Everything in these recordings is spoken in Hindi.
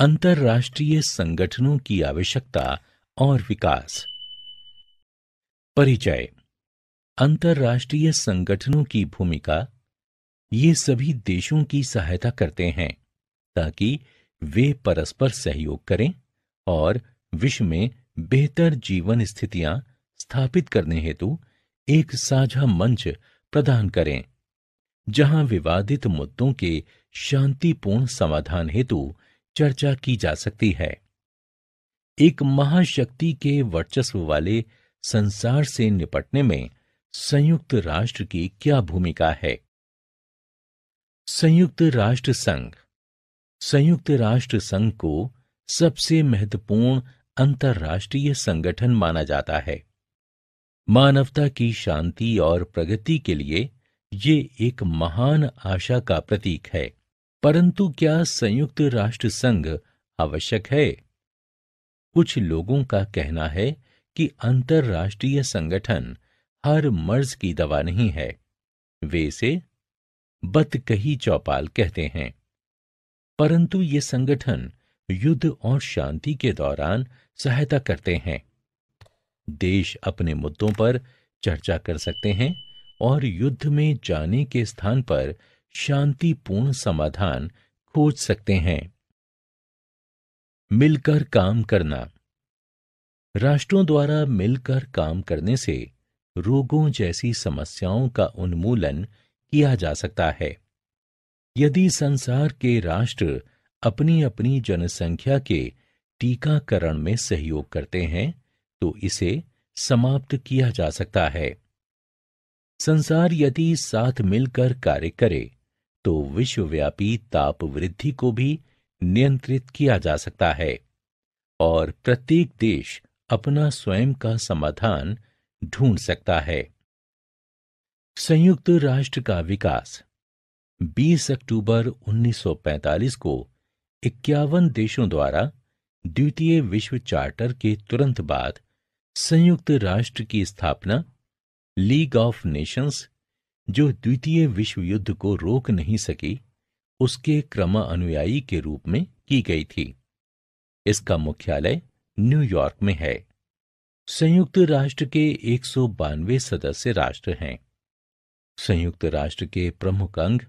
अंतर्राष्ट्रीय संगठनों की आवश्यकता और विकास परिचय अंतरराष्ट्रीय संगठनों की भूमिका ये सभी देशों की सहायता करते हैं ताकि वे परस्पर सहयोग करें और विश्व में बेहतर जीवन स्थितियां स्थापित करने हेतु एक साझा मंच प्रदान करें जहां विवादित मुद्दों के शांतिपूर्ण समाधान हेतु चर्चा की जा सकती है एक महाशक्ति के वर्चस्व वाले संसार से निपटने में संयुक्त राष्ट्र की क्या भूमिका है संयुक्त राष्ट्र संघ संयुक्त राष्ट्र संघ को सबसे महत्वपूर्ण अंतर्राष्ट्रीय संगठन माना जाता है मानवता की शांति और प्रगति के लिए ये एक महान आशा का प्रतीक है परंतु क्या संयुक्त राष्ट्र संघ आवश्यक है कुछ लोगों का कहना है कि अंतर्राष्ट्रीय संगठन हर मर्ज की दवा नहीं है वे इसे बतकही चौपाल कहते हैं परंतु ये संगठन युद्ध और शांति के दौरान सहायता करते हैं देश अपने मुद्दों पर चर्चा कर सकते हैं और युद्ध में जाने के स्थान पर शांतिपूर्ण समाधान खोज सकते हैं मिलकर काम करना राष्ट्रों द्वारा मिलकर काम करने से रोगों जैसी समस्याओं का उन्मूलन किया जा सकता है यदि संसार के राष्ट्र अपनी अपनी जनसंख्या के टीकाकरण में सहयोग करते हैं तो इसे समाप्त किया जा सकता है संसार यदि साथ मिलकर कार्य करे तो विश्वव्यापी ताप वृद्धि को भी नियंत्रित किया जा सकता है और प्रत्येक देश अपना स्वयं का समाधान ढूंढ सकता है संयुक्त राष्ट्र का विकास 20 अक्टूबर 1945 को इक्यावन देशों द्वारा द्वितीय विश्व चार्टर के तुरंत बाद संयुक्त राष्ट्र की स्थापना लीग ऑफ नेशंस जो द्वितीय विश्व युद्ध को रोक नहीं सकी उसके क्रम अनुयायी के रूप में की गई थी इसका मुख्यालय न्यूयॉर्क में है संयुक्त राष्ट्र के एक सदस्य राष्ट्र हैं संयुक्त राष्ट्र के प्रमुख अंग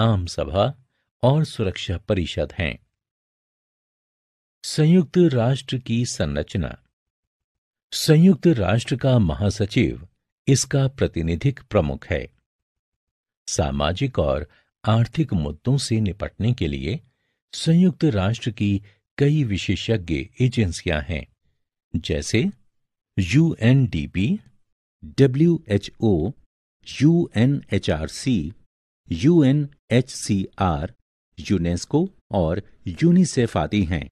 आम सभा और सुरक्षा परिषद हैं संयुक्त राष्ट्र की संरचना संयुक्त राष्ट्र का महासचिव इसका प्रतिनिधिक प्रमुख है सामाजिक और आर्थिक मुद्दों से निपटने के लिए संयुक्त राष्ट्र की कई विशेषज्ञ एजेंसियां हैं जैसे UNDP, WHO, UNHRC, UNHCR, UNESCO और यूनिसेफ आदि हैं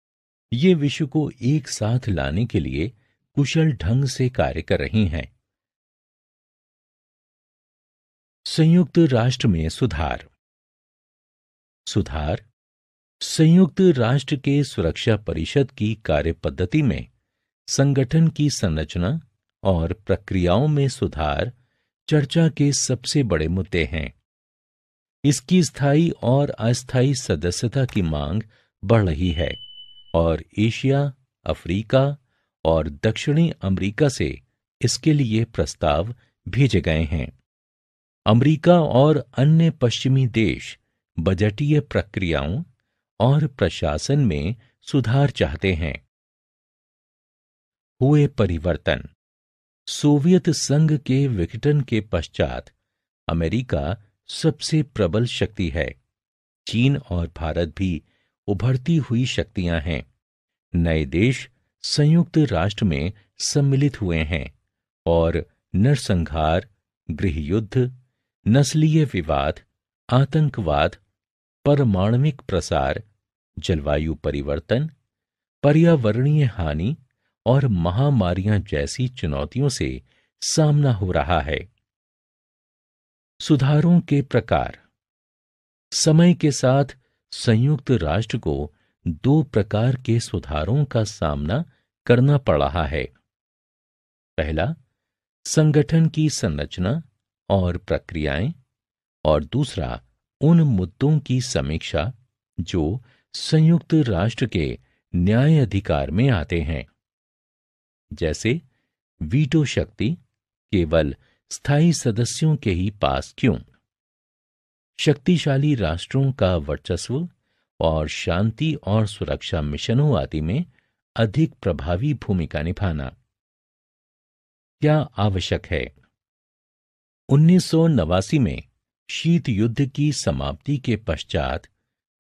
ये विश्व को एक साथ लाने के लिए कुशल ढंग से कार्य कर रही हैं संयुक्त राष्ट्र में सुधार सुधार संयुक्त राष्ट्र के सुरक्षा परिषद की कार्यपद्धति में संगठन की संरचना और प्रक्रियाओं में सुधार चर्चा के सबसे बड़े मुद्दे हैं इसकी स्थायी और अस्थायी सदस्यता की मांग बढ़ रही है और एशिया अफ्रीका और दक्षिणी अमेरिका से इसके लिए प्रस्ताव भेजे गए हैं अमेरिका और अन्य पश्चिमी देश बजटीय प्रक्रियाओं और प्रशासन में सुधार चाहते हैं हुए परिवर्तन सोवियत संघ के विघटन के पश्चात अमेरिका सबसे प्रबल शक्ति है चीन और भारत भी उभरती हुई शक्तियां हैं नए देश संयुक्त राष्ट्र में सम्मिलित हुए हैं और नरसंहार गृहयुद्ध नस्लीय विवाद आतंकवाद परमाणविक प्रसार जलवायु परिवर्तन पर्यावरणीय हानि और महामारियां जैसी चुनौतियों से सामना हो रहा है सुधारों के प्रकार समय के साथ संयुक्त राष्ट्र को दो प्रकार के सुधारों का सामना करना पड़ रहा है पहला संगठन की संरचना और प्रक्रियाएं और दूसरा उन मुद्दों की समीक्षा जो संयुक्त राष्ट्र के न्याय अधिकार में आते हैं जैसे वीटो शक्ति केवल स्थायी सदस्यों के ही पास क्यों शक्तिशाली राष्ट्रों का वर्चस्व और शांति और सुरक्षा मिशनों आदि में अधिक प्रभावी भूमिका निभाना क्या आवश्यक है उन्नीस में शीत युद्ध की समाप्ति के पश्चात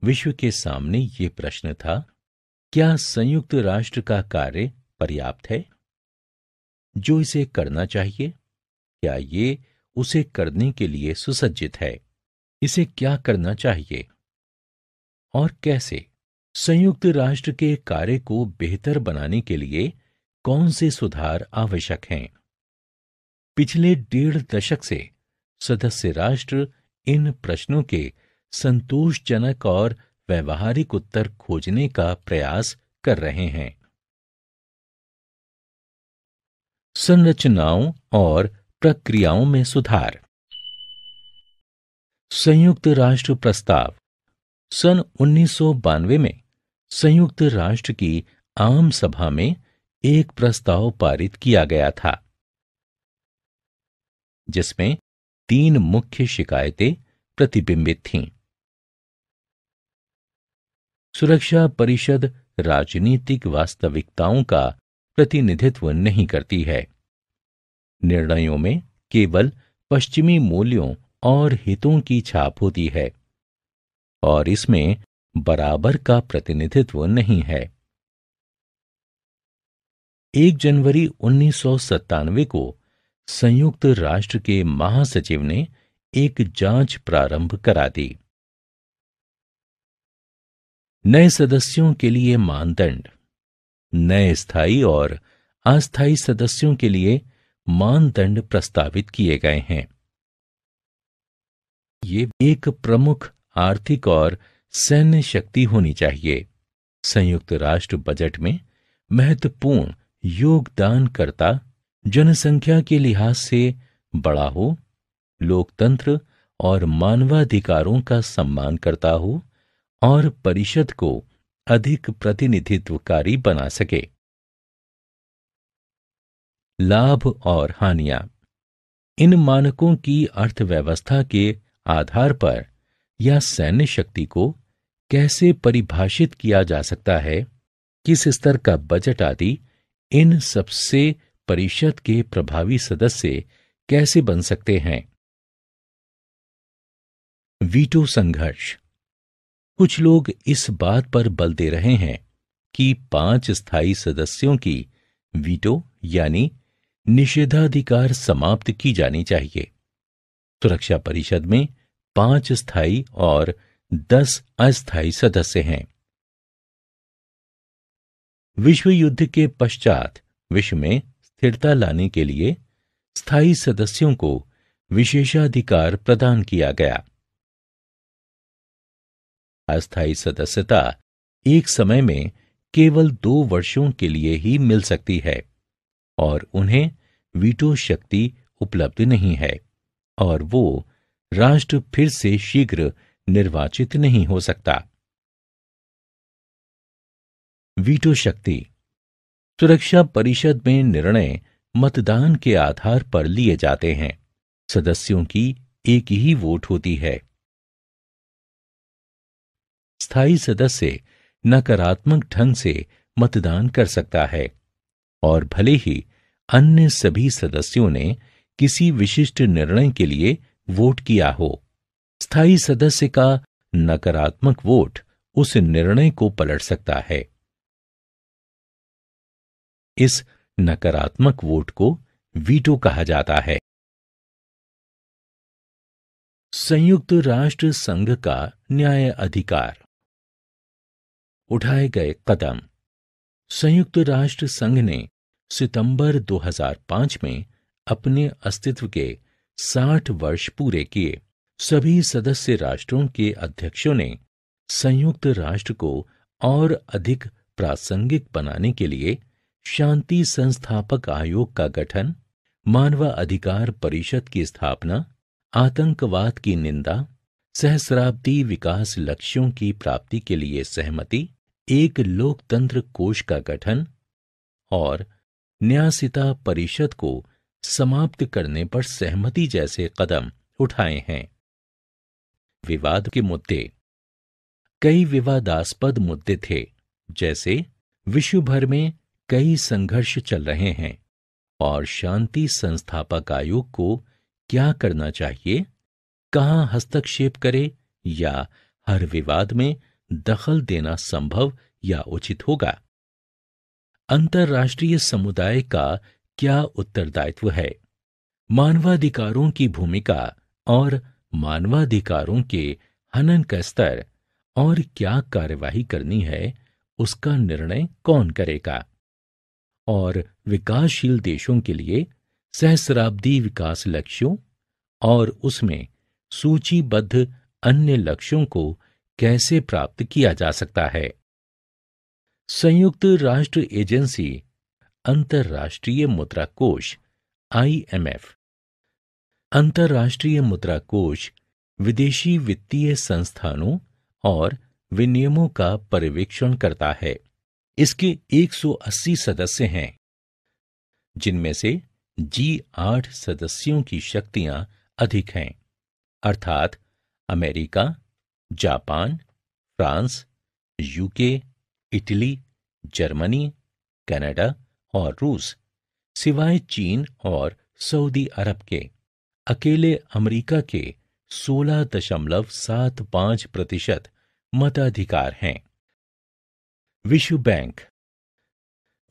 विश्व के सामने ये प्रश्न था क्या संयुक्त राष्ट्र का कार्य पर्याप्त है जो इसे करना चाहिए क्या ये उसे करने के लिए सुसज्जित है इसे क्या करना चाहिए और कैसे संयुक्त राष्ट्र के कार्य को बेहतर बनाने के लिए कौन से सुधार आवश्यक हैं पिछले डेढ़ दशक से सदस्य राष्ट्र इन प्रश्नों के संतोषजनक और व्यवहारिक उत्तर खोजने का प्रयास कर रहे हैं संरचनाओं और प्रक्रियाओं में सुधार संयुक्त राष्ट्र प्रस्ताव सन उन्नीस में संयुक्त राष्ट्र की आम सभा में एक प्रस्ताव पारित किया गया था जिसमें तीन मुख्य शिकायतें प्रतिबिंबित थीं सुरक्षा परिषद राजनीतिक वास्तविकताओं का प्रतिनिधित्व नहीं करती है निर्णयों में केवल पश्चिमी मूल्यों और हितों की छाप होती है और इसमें बराबर का प्रतिनिधित्व नहीं है एक जनवरी उन्नीस को संयुक्त राष्ट्र के महासचिव ने एक जांच प्रारंभ करा दी नए सदस्यों के लिए मानदंड नए स्थायी और अस्थायी सदस्यों के लिए मानदंड प्रस्तावित किए गए हैं ये एक प्रमुख आर्थिक और सैन्य शक्ति होनी चाहिए संयुक्त राष्ट्र बजट में महत्वपूर्ण योगदानकर्ता जनसंख्या के लिहाज से बड़ा हो लोकतंत्र और मानवाधिकारों का सम्मान करता हो और परिषद को अधिक प्रतिनिधित्वकारी बना सके लाभ और हानियां इन मानकों की अर्थव्यवस्था के आधार पर या सैन्य शक्ति को कैसे परिभाषित किया जा सकता है किस स्तर का बजट आदि इन सबसे परिषद के प्रभावी सदस्य कैसे बन सकते हैं वीटो संघर्ष कुछ लोग इस बात पर बल दे रहे हैं कि पांच स्थायी सदस्यों की वीटो यानी निषेधाधिकार समाप्त की जानी चाहिए सुरक्षा परिषद में पांच स्थायी और दस अस्थायी सदस्य हैं विश्व युद्ध के पश्चात विश्व में स्थिरता लाने के लिए स्थायी सदस्यों को विशेषाधिकार प्रदान किया गया अस्थायी सदस्यता एक समय में केवल दो वर्षों के लिए ही मिल सकती है और उन्हें वीटो शक्ति उपलब्ध नहीं है और वो राष्ट्र फिर से शीघ्र निर्वाचित नहीं हो सकता वीटो शक्ति सुरक्षा परिषद में निर्णय मतदान के आधार पर लिए जाते हैं सदस्यों की एक ही वोट होती है स्थायी सदस्य नकारात्मक ढंग से मतदान कर सकता है और भले ही अन्य सभी सदस्यों ने किसी विशिष्ट निर्णय के लिए वोट किया हो स्थायी सदस्य का नकारात्मक वोट उस निर्णय को पलट सकता है इस नकारात्मक वोट को वीटो कहा जाता है संयुक्त राष्ट्र संघ का न्याय अधिकार उठाए गए कदम संयुक्त राष्ट्र संघ ने सितंबर 2005 में अपने अस्तित्व के 60 वर्ष पूरे किए सभी सदस्य राष्ट्रों के अध्यक्षों ने संयुक्त राष्ट्र को और अधिक प्रासंगिक बनाने के लिए शांति संस्थापक आयोग का गठन मानवाधिकार परिषद की स्थापना आतंकवाद की निंदा सहस्राब्दी विकास लक्ष्यों की प्राप्ति के लिए सहमति एक लोकतंत्र कोष का गठन और न्यासिता परिषद को समाप्त करने पर सहमति जैसे कदम उठाए हैं विवाद के मुद्दे कई विवादास्पद मुद्दे थे जैसे विश्वभर में कई संघर्ष चल रहे हैं और शांति संस्थापक आयोग को क्या करना चाहिए कहाँ हस्तक्षेप करे या हर विवाद में दखल देना संभव या उचित होगा अंतर्राष्ट्रीय समुदाय का क्या उत्तरदायित्व है मानवाधिकारों की भूमिका और मानवाधिकारों के हनन का स्तर और क्या कार्यवाही करनी है उसका निर्णय कौन करेगा और विकासशील देशों के लिए सहस्राब्दी विकास लक्ष्यों और उसमें सूचीबद्ध अन्य लक्ष्यों को कैसे प्राप्त किया जा सकता है संयुक्त राष्ट्र एजेंसी अंतर्राष्ट्रीय मुद्रा कोष आईएमएफ अंतर्राष्ट्रीय मुद्रा कोष विदेशी वित्तीय संस्थानों और विनियमों का पर्यवेक्षण करता है इसके 180 सदस्य हैं जिनमें से जी आठ सदस्यों की शक्तियां अधिक हैं अर्थात America Japan France UK Italy Germany Canada और रूस सिवाय चीन और सऊदी अरब के अकेले अमेरिका के सोलह दशमलव सात पांच प्रतिशत मताधिकार हैं विश्व बैंक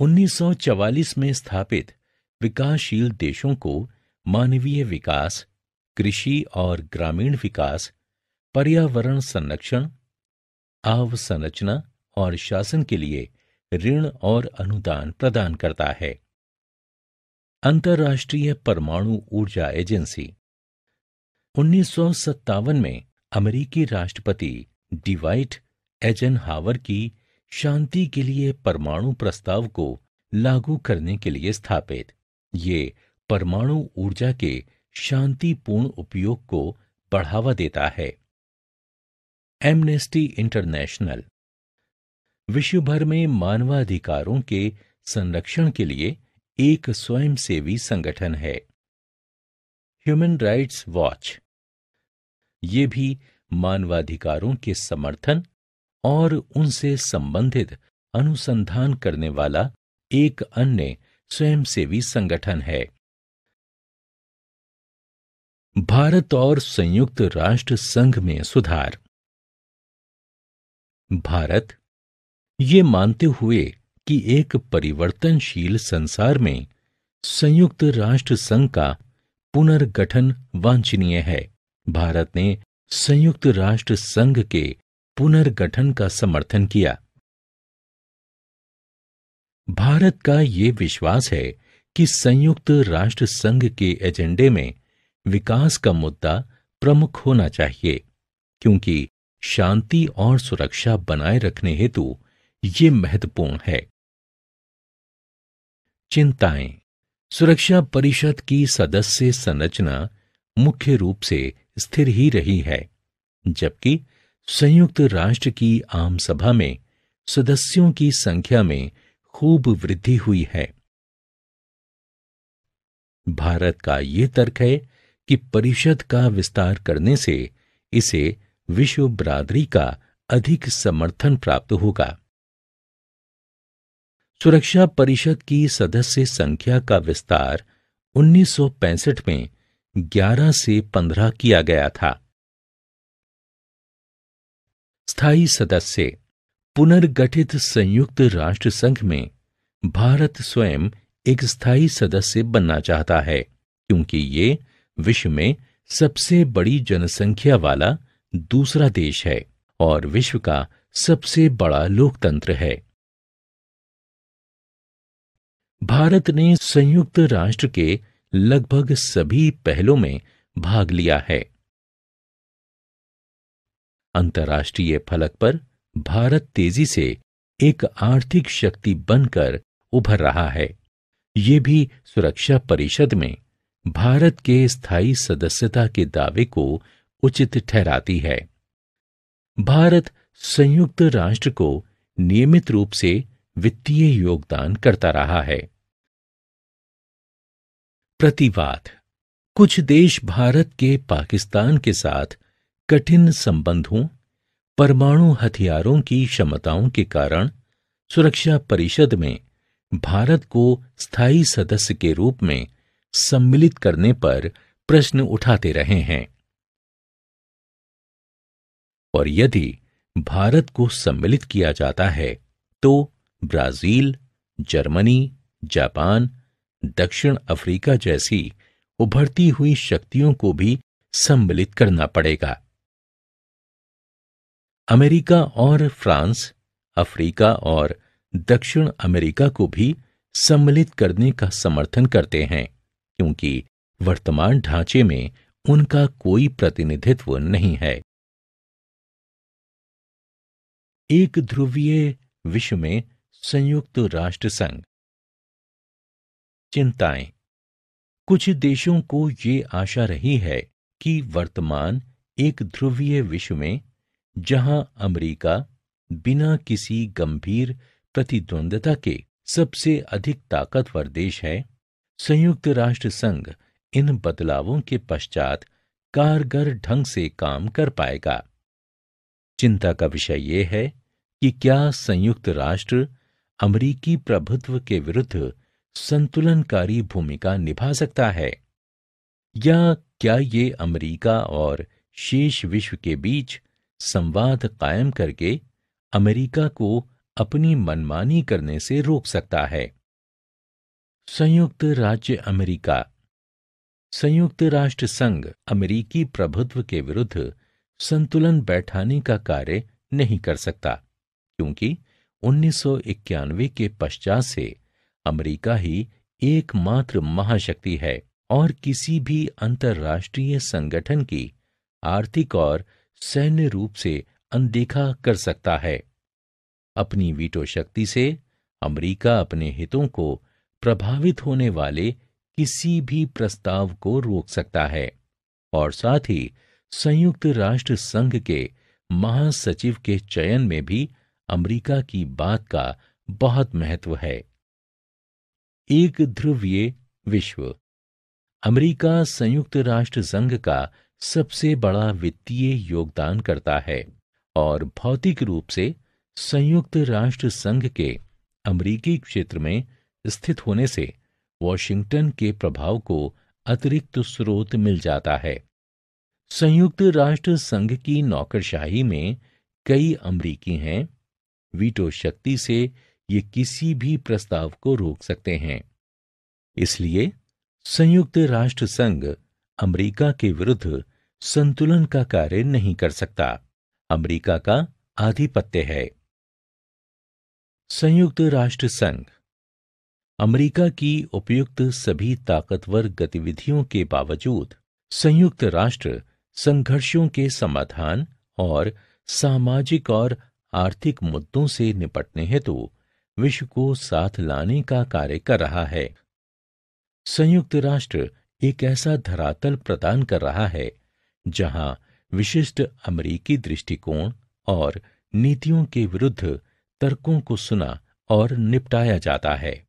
1944 में स्थापित विकासशील देशों को मानवीय विकास कृषि और ग्रामीण विकास पर्यावरण संरक्षण अवसंरचना और शासन के लिए ऋण और अनुदान प्रदान करता है अंतर्राष्ट्रीय परमाणु ऊर्जा एजेंसी उन्नीस में अमेरिकी राष्ट्रपति डिवाइट एजन हावर की शांति के लिए परमाणु प्रस्ताव को लागू करने के लिए स्थापित ये परमाणु ऊर्जा के शांतिपूर्ण उपयोग को बढ़ावा देता है एमनेस्टी इंटरनेशनल विश्व भर में मानवाधिकारों के संरक्षण के लिए एक स्वयंसेवी संगठन है ह्यूमन राइट्स वॉच ये भी मानवाधिकारों के समर्थन और उनसे संबंधित अनुसंधान करने वाला एक अन्य स्वयंसेवी संगठन है भारत और संयुक्त राष्ट्र संघ में सुधार भारत ये मानते हुए कि एक परिवर्तनशील संसार में संयुक्त राष्ट्र संघ का पुनर्गठन वांछनीय है भारत ने संयुक्त राष्ट्र संघ के पुनर्गठन का समर्थन किया भारत का ये विश्वास है कि संयुक्त राष्ट्र संघ के एजेंडे में विकास का मुद्दा प्रमुख होना चाहिए क्योंकि शांति और सुरक्षा बनाए रखने हेतु ये महत्वपूर्ण है चिंताएं सुरक्षा परिषद की सदस्य संरचना मुख्य रूप से स्थिर ही रही है जबकि संयुक्त राष्ट्र की आम सभा में सदस्यों की संख्या में खूब वृद्धि हुई है भारत का ये तर्क है कि परिषद का विस्तार करने से इसे विश्व बरादरी का अधिक समर्थन प्राप्त होगा सुरक्षा परिषद की सदस्य संख्या का विस्तार 1965 में 11 से 15 किया गया था स्थायी सदस्य पुनर्गठित संयुक्त राष्ट्र संघ में भारत स्वयं एक स्थायी सदस्य बनना चाहता है क्योंकि ये विश्व में सबसे बड़ी जनसंख्या वाला दूसरा देश है और विश्व का सबसे बड़ा लोकतंत्र है भारत ने संयुक्त राष्ट्र के लगभग सभी पहलों में भाग लिया है अंतर्राष्ट्रीय फलक पर भारत तेजी से एक आर्थिक शक्ति बनकर उभर रहा है ये भी सुरक्षा परिषद में भारत के स्थायी सदस्यता के दावे को उचित ठहराती है भारत संयुक्त राष्ट्र को नियमित रूप से वित्तीय योगदान करता रहा है प्रतिवाद कुछ देश भारत के पाकिस्तान के साथ कठिन संबंधों परमाणु हथियारों की क्षमताओं के कारण सुरक्षा परिषद में भारत को स्थायी सदस्य के रूप में सम्मिलित करने पर प्रश्न उठाते रहे हैं और यदि भारत को सम्मिलित किया जाता है तो ब्राजील जर्मनी जापान दक्षिण अफ्रीका जैसी उभरती हुई शक्तियों को भी सम्मिलित करना पड़ेगा अमेरिका और फ्रांस अफ्रीका और दक्षिण अमेरिका को भी सम्मिलित करने का समर्थन करते हैं क्योंकि वर्तमान ढांचे में उनका कोई प्रतिनिधित्व नहीं है एक ध्रुवीय विश्व में संयुक्त राष्ट्र संघ चिंताएं कुछ देशों को ये आशा रही है कि वर्तमान एक ध्रुवीय विश्व में जहां अमेरिका बिना किसी गंभीर प्रतिद्वंदता के सबसे अधिक ताकतवर देश है संयुक्त राष्ट्र संघ इन बदलावों के पश्चात कारगर ढंग से काम कर पाएगा चिंता का विषय यह है कि क्या संयुक्त राष्ट्र अमरीकी प्रभुत्व के विरुद्ध संतुलनकारी भूमिका निभा सकता है या क्या ये अमरीका और शेष विश्व के बीच संवाद कायम करके अमेरिका को अपनी मनमानी करने से रोक सकता है संयुक्त राज्य अमेरिका संयुक्त राष्ट्र संघ अमेरिकी प्रभुत्व के विरुद्ध संतुलन बैठाने का कार्य नहीं कर सकता क्योंकि 1991 के पश्चात से अमेरिका ही एकमात्र महाशक्ति है और किसी भी अंतर्राष्ट्रीय संगठन की आर्थिक और सैन्य रूप से अनदेखा कर सकता है अपनी वीटो शक्ति से अमेरिका अपने हितों को प्रभावित होने वाले किसी भी प्रस्ताव को रोक सकता है और साथ ही संयुक्त राष्ट्र संघ के महासचिव के चयन में भी अमेरिका की बात का बहुत महत्व है एक ध्रुवीय विश्व अमेरिका संयुक्त राष्ट्र संघ का सबसे बड़ा वित्तीय योगदान करता है और भौतिक रूप से संयुक्त राष्ट्र संघ के अमरीकी क्षेत्र में स्थित होने से वॉशिंगटन के प्रभाव को अतिरिक्त स्रोत मिल जाता है संयुक्त राष्ट्र संघ की नौकरशाही में कई अमरीकी हैं वीटो शक्ति से ये किसी भी प्रस्ताव को रोक सकते हैं इसलिए संयुक्त राष्ट्र संघ अमेरिका के विरुद्ध संतुलन का कार्य नहीं कर सकता अमेरिका का आधिपत्य है संयुक्त राष्ट्र संघ अमेरिका की उपयुक्त सभी ताकतवर गतिविधियों के बावजूद संयुक्त राष्ट्र संघर्षों के समाधान और सामाजिक और आर्थिक मुद्दों से निपटने हेतु तो विश्व को साथ लाने का कार्य कर रहा है संयुक्त राष्ट्र एक ऐसा धरातल प्रदान कर रहा है जहां विशिष्ट अमेरिकी दृष्टिकोण और नीतियों के विरुद्ध तर्कों को सुना और निपटाया जाता है